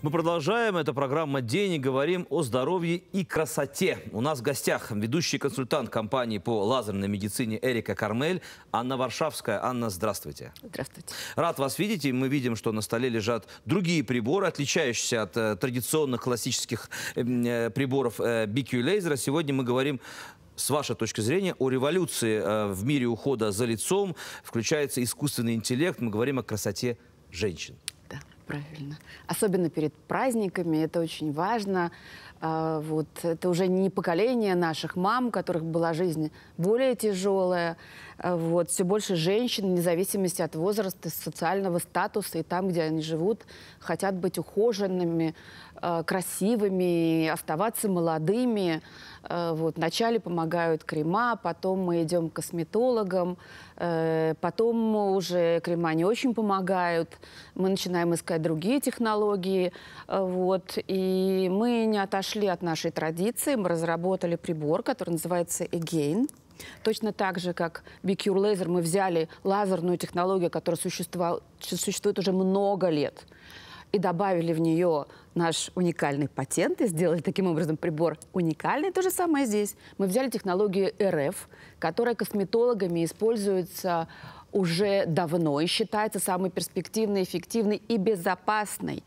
Мы продолжаем. Это программа «День» и говорим о здоровье и красоте. У нас в гостях ведущий консультант компании по лазерной медицине Эрика Кармель Анна Варшавская. Анна, здравствуйте. Здравствуйте. Рад вас видеть. И мы видим, что на столе лежат другие приборы, отличающиеся от э, традиционных классических эм, э, приборов э, BQ-лейзера. Сегодня мы говорим с вашей точки зрения, о революции э, в мире ухода за лицом. Включается искусственный интеллект. Мы говорим о красоте женщин правильно. Особенно перед праздниками, это очень важно. А, вот, это уже не поколение наших мам, у которых была жизнь более тяжелая. А, вот, все больше женщин, вне зависимости от возраста, социального статуса, и там, где они живут, хотят быть ухоженными, Э, красивыми, оставаться молодыми. Э, вот, вначале помогают крема, потом мы идем к косметологам, э, потом уже крема не очень помогают, мы начинаем искать другие технологии. Вот, и мы не отошли от нашей традиции, мы разработали прибор, который называется «Again». Точно так же, как Bicure лазер, мы взяли лазерную технологию, которая существует уже много лет – и добавили в нее наш уникальный патент и сделали таким образом прибор уникальный. То же самое здесь. Мы взяли технологию РФ, которая косметологами используется уже давно и считается самой перспективной, эффективной и безопасной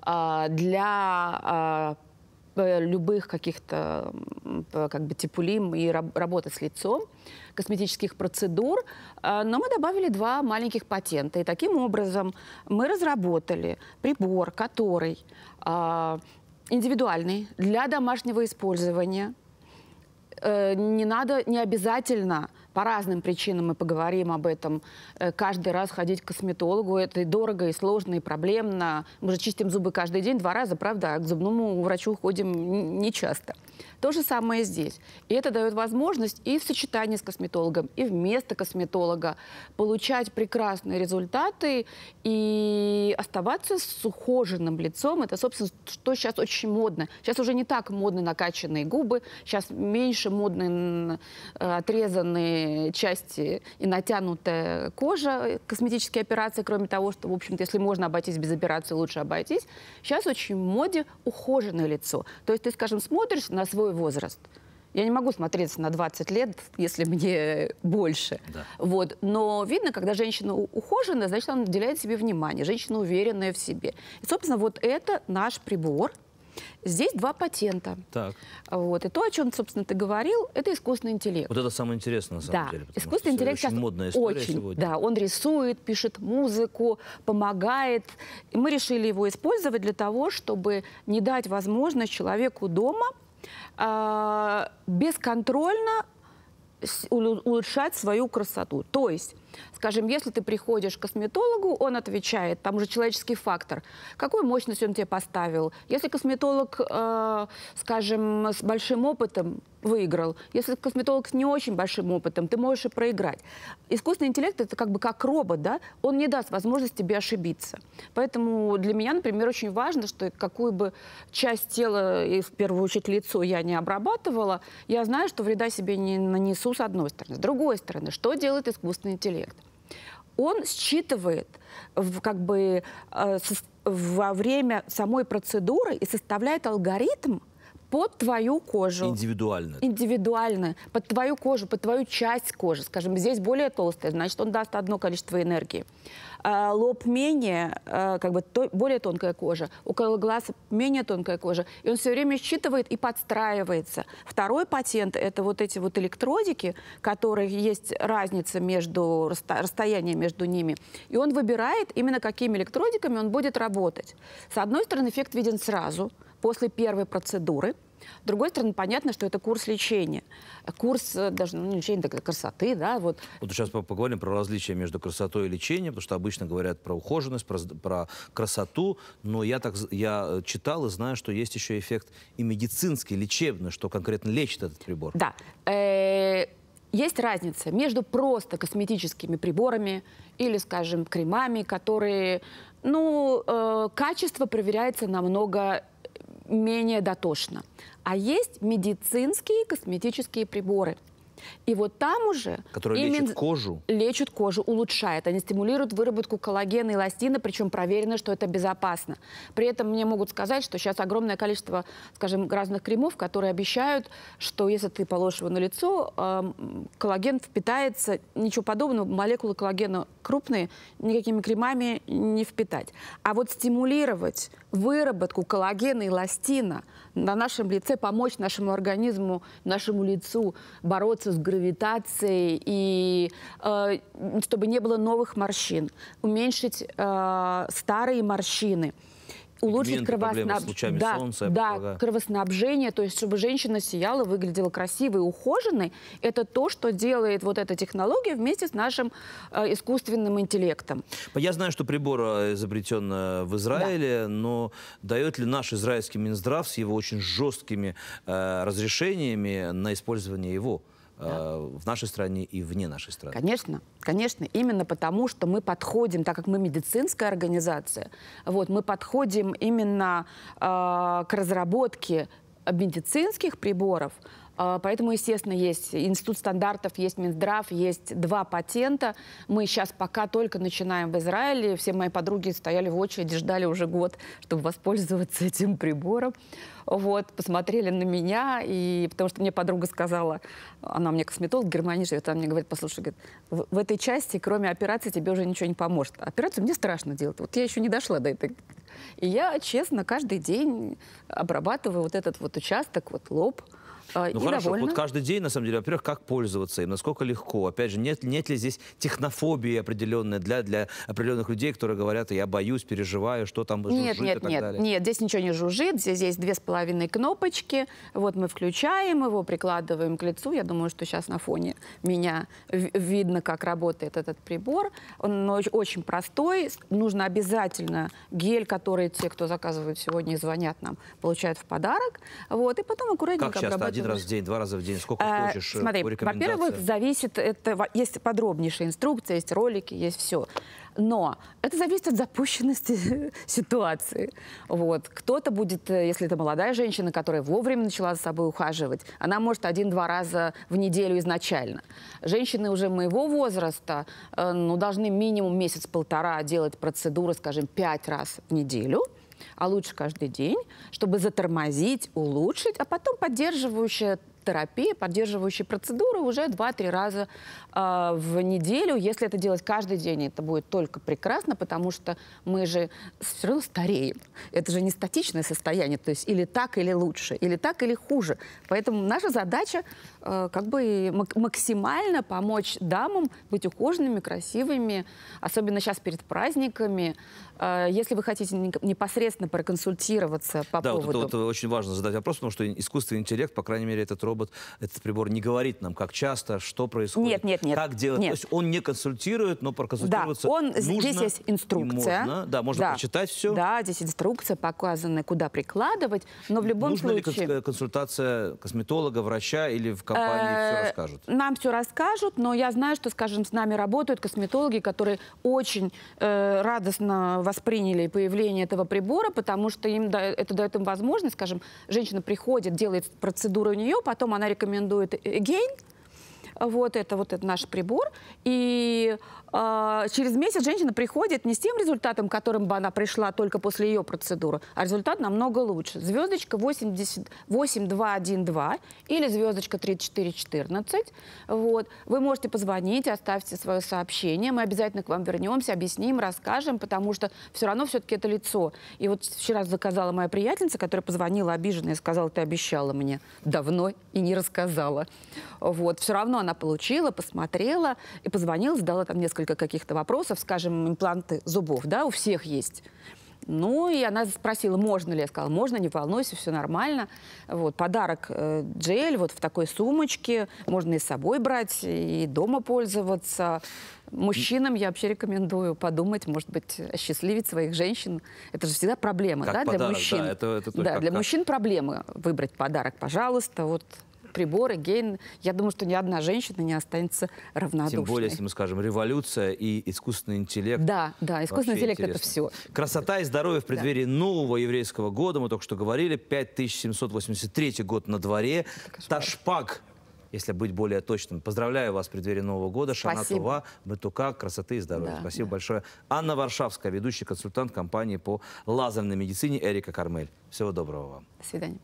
а, для а, Э, любых каких-то как бы типулим и работы с лицом, косметических процедур, э, но мы добавили два маленьких патента. И таким образом мы разработали прибор, который э, индивидуальный для домашнего использования. Не надо, не обязательно по разным причинам мы поговорим об этом. Э, каждый раз ходить к косметологу, это и дорого, и сложно, и проблемно. Мы же чистим зубы каждый день два раза, правда, а к зубному врачу ходим не часто. То же самое здесь. И это дает возможность и в сочетании с косметологом, и вместо косметолога получать прекрасные результаты и оставаться с ухоженным лицом. Это, собственно, что сейчас очень модно. Сейчас уже не так модны накачанные губы, сейчас меньше модны э, отрезанные нижней части и натянутая кожа, э, косметические операции, кроме того, что, в общем-то, если можно обойтись без операции, лучше обойтись. Сейчас очень в моде ухоженное лицо. То есть ты, скажем, смотришь на свой возраст, я не могу смотреться на 20 лет, если мне больше. Да. Вот. Но видно, когда женщина ухоженная, значит, она уделяет себе внимание. Женщина уверенная в себе. И, собственно, вот это наш прибор – Здесь два патента. Так. Вот. И то, о чем, собственно, ты говорил, это искусственный интеллект. Вот это самое интересное, на самом да. деле. Искусственный интеллект очень сейчас модная история очень, сегодня. Да, он рисует, пишет музыку, помогает. И мы решили его использовать для того, чтобы не дать возможность человеку дома э, бесконтрольно улучшать свою красоту. То есть Скажем, если ты приходишь к косметологу, он отвечает, там уже человеческий фактор, какую мощность он тебе поставил. Если косметолог, э, скажем, с большим опытом, выиграл. Если косметолог с не очень большим опытом, ты можешь и проиграть. Искусственный интеллект это как бы как робот, да? Он не даст возможности тебе ошибиться. Поэтому для меня, например, очень важно, что какую бы часть тела и в первую очередь лицо я не обрабатывала, я знаю, что вреда себе не нанесу с одной стороны. С другой стороны, что делает искусственный интеллект? проект, он считывает в, как бы, э, со, во время самой процедуры и составляет алгоритм, под твою кожу. Индивидуально. Индивидуально. Под твою кожу, под твою часть кожи. Скажем, здесь более толстая, значит, он даст одно количество энергии. А лоб менее, а, как бы, то, более тонкая кожа. Около глаз менее тонкая кожа. И он все время считывает и подстраивается. Второй патент – это вот эти вот электродики, которые есть разница между, расстояние между ними. И он выбирает именно какими электродиками он будет работать. С одной стороны, эффект виден сразу – после первой процедуры. С другой стороны, понятно, что это курс лечения. Курс э, даже ну, не лечения, так красоты, да, вот. Вот сейчас поговорим про различия между красотой и лечением, потому что обычно говорят про ухоженность, про, про красоту, но я так я э, читал и знаю, что есть еще эффект и медицинский, лечебный, что конкретно лечит этот прибор. Да. Э, есть разница между просто косметическими приборами или, скажем, кремами, которые, ну, э, качество проверяется намного менее дотошно. А есть медицинские косметические приборы – и вот там уже... Которые именно... лечат кожу? Лечат кожу, улучшают. Они стимулируют выработку коллагена и эластина, причем проверено, что это безопасно. При этом мне могут сказать, что сейчас огромное количество, скажем, разных кремов, которые обещают, что если ты положишь его на лицо, э, коллаген впитается, ничего подобного, молекулы коллагена крупные, никакими кремами не впитать. А вот стимулировать выработку коллагена и эластина на нашем лице, помочь нашему организму, нашему лицу бороться с гравитацией, и э, чтобы не было новых морщин, уменьшить э, старые морщины улучшить кровоснаб... да, солнца, да, кровоснабжение, то есть чтобы женщина сияла, выглядела красивой, ухоженной, это то, что делает вот эта технология вместе с нашим э, искусственным интеллектом. Я знаю, что прибор э, изобретен э, в Израиле, да. но дает ли наш израильский Минздрав с его очень жесткими э, разрешениями на использование его? да. Э, в нашей стране и вне нашей страны. Конечно, конечно. Именно потому, что мы подходим, так как мы медицинская организация, вот, мы подходим именно э, к разработке медицинских приборов, а, поэтому, естественно, есть институт стандартов, есть Минздрав, есть два патента. Мы сейчас пока только начинаем в Израиле. Все мои подруги стояли в очереди, ждали уже год, чтобы воспользоваться этим прибором. Вот, посмотрели на меня, и потому что мне подруга сказала, она мне косметолог, в Германии живет, она мне говорит, послушай, говорит, в, в этой части, кроме операции, тебе уже ничего не поможет. Операцию мне страшно делать. Вот я еще не дошла до этой и я, честно, каждый день обрабатываю вот этот вот участок, вот лоб, Э, ну и хорошо, довольна. вот каждый день, на самом деле, во-первых, как пользоваться им, насколько легко. Опять же, нет, нет ли здесь технофобии определенной для, для определенных людей, которые говорят, я боюсь, переживаю, что там жужжит нет, нет, и так нет, далее? Нет, здесь ничего не жужжит, здесь есть две с половиной кнопочки. Вот мы включаем его, прикладываем к лицу. Я думаю, что сейчас на фоне меня видно, как работает этот прибор. Он очень простой, нужно обязательно гель, который те, кто заказывают сегодня и звонят нам, получают в подарок. Вот, и потом аккуратненько как часто? обрабатывают один раз в день, два раза в день, сколько а, хочешь э, смотри, Во-первых, зависит, это, есть подробнейшая инструкция, есть ролики, есть все. Но это зависит от запущенности ситуации. Вот. Кто-то будет, э, если это молодая женщина, которая вовремя начала за собой ухаживать, она может один-два раза в неделю изначально. Женщины уже моего возраста э, ну, должны минимум месяц-полтора делать процедуры, скажем, пять раз в неделю а лучше каждый день, чтобы затормозить, улучшить, а потом поддерживающая терапии, поддерживающие процедуры уже 2-3 раза э, в неделю. Если это делать каждый день, это будет только прекрасно, потому что мы же все равно стареем. Это же не статичное состояние, то есть или так, или лучше, или так, или хуже. Поэтому наша задача э, как бы максимально помочь дамам быть ухоженными, красивыми, особенно сейчас перед праздниками. А, если вы хотите непосредственно проконсультироваться по да, поводу... Да, вот это вот э, очень важно задать вопрос, потому что искусственный интеллект, по крайней мере, этот робот робот, этот прибор не говорит нам, как часто, что происходит, нет, нет, нет, как делать. Нет. То есть он не консультирует, но проконсультироваться да, он, нужно. Здесь есть инструкция. Можно, да, можно да. прочитать все. Да, здесь инструкция, показана, куда прикладывать, но в любом Нужна случае... Нужна ли консультация косметолога, врача или в компании все э, расскажут? Нам все расскажут, но я знаю, что, скажем, с нами работают косметологи, которые очень э, радостно восприняли появление этого прибора, потому что им да, это дает им возможность, скажем, женщина приходит, делает процедуру у нее, потом потом она рекомендует э, Гейн вот это, вот это наш прибор. И э, через месяц женщина приходит не с тем результатом, которым бы она пришла только после ее процедуры, а результат намного лучше. Звездочка 80, 8212 или звездочка 3414. Вот. Вы можете позвонить, оставьте свое сообщение. Мы обязательно к вам вернемся, объясним, расскажем, потому что все равно все-таки это лицо. И вот вчера заказала моя приятельница, которая позвонила обиженная и сказала, ты обещала мне давно и не рассказала. Вот. Все равно она она получила, посмотрела и позвонила, задала там несколько каких-то вопросов, скажем, импланты зубов, да, у всех есть. Ну, и она спросила, можно ли. Я сказала, можно, не волнуйся, все нормально. Вот, подарок э, джель вот в такой сумочке. Можно и с собой брать, и дома пользоваться. Мужчинам я вообще рекомендую подумать, может быть, осчастливить своих женщин. Это же всегда проблема, как да, подарок, для мужчин. Да, это, это да для как... мужчин проблема выбрать подарок, пожалуйста. Вот приборы, гейн. Я думаю, что ни одна женщина не останется равнодушной. Тем более, если мы скажем, революция и искусственный интеллект. Да, да, искусственный интеллект интересно. это все. Красота и здоровье в преддверии да. нового еврейского года. Мы только что говорили, 5783 год на дворе. Ташпак если быть более точным. Поздравляю вас в преддверии Нового года. Шана Тува, Батука, красоты и здоровья. Да, Спасибо да. большое. Анна Варшавская, ведущий консультант компании по лазерной медицине Эрика Кармель. Всего доброго вам. До свидания.